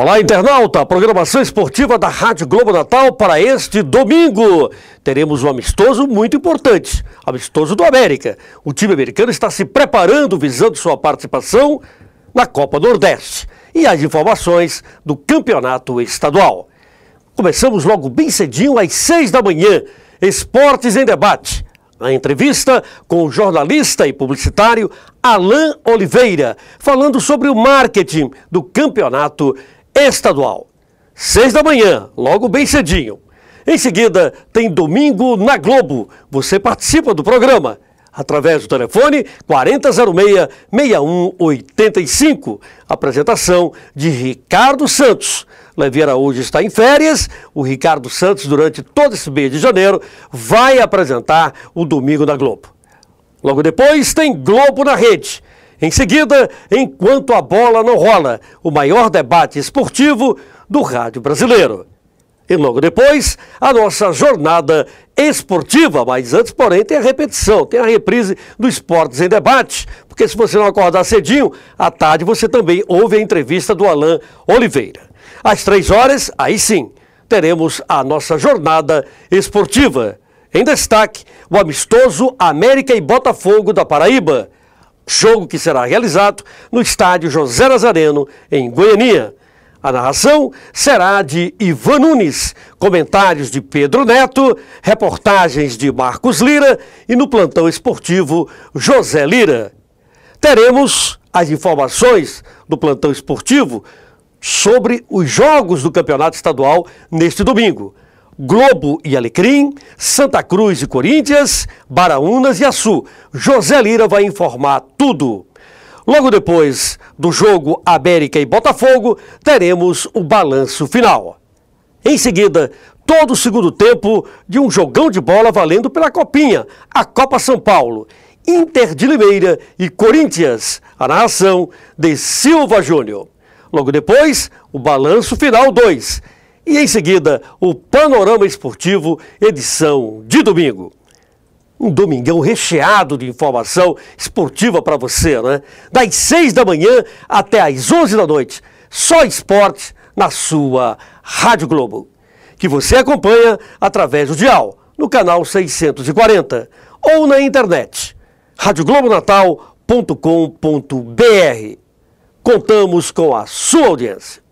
Olá, internauta! Programação esportiva da Rádio Globo Natal para este domingo. Teremos um amistoso muito importante amistoso do América. O time americano está se preparando visando sua participação na Copa Nordeste e as informações do campeonato estadual. Começamos logo bem cedinho, às seis da manhã. Esportes em debate. A entrevista com o jornalista e publicitário Alain Oliveira, falando sobre o marketing do campeonato estadual. Seis da manhã, logo bem cedinho. Em seguida, tem Domingo na Globo. Você participa do programa através do telefone 4006-6185. Apresentação de Ricardo Santos. Levi Araújo está em férias. O Ricardo Santos, durante todo esse mês de janeiro, vai apresentar o Domingo na Globo. Logo depois, tem Globo na Rede. Em seguida, enquanto a bola não rola, o maior debate esportivo do rádio brasileiro. E logo depois, a nossa jornada esportiva. Mas antes, porém, tem a repetição, tem a reprise do Esportes em Debate. Porque se você não acordar cedinho, à tarde você também ouve a entrevista do Alain Oliveira. Às três horas, aí sim, teremos a nossa jornada esportiva. Em destaque, o amistoso América e Botafogo da Paraíba jogo que será realizado no estádio José Nazareno, em Goiânia. A narração será de Ivan Nunes, comentários de Pedro Neto, reportagens de Marcos Lira e no plantão esportivo José Lira. Teremos as informações do plantão esportivo sobre os jogos do Campeonato Estadual neste domingo. Globo e Alecrim, Santa Cruz e Corinthians, Baraunas e Açu. José Lira vai informar tudo. Logo depois do jogo América e Botafogo, teremos o balanço final. Em seguida, todo o segundo tempo de um jogão de bola valendo pela Copinha, a Copa São Paulo. Inter de Limeira e Corinthians, a narração de Silva Júnior. Logo depois, o balanço final 2 e em seguida, o Panorama Esportivo, edição de domingo. Um domingão recheado de informação esportiva para você, né? Das seis da manhã até as onze da noite. Só esporte na sua Rádio Globo. Que você acompanha através do Dial, no canal 640 ou na internet radioglobonatal.com.br. Contamos com a sua audiência.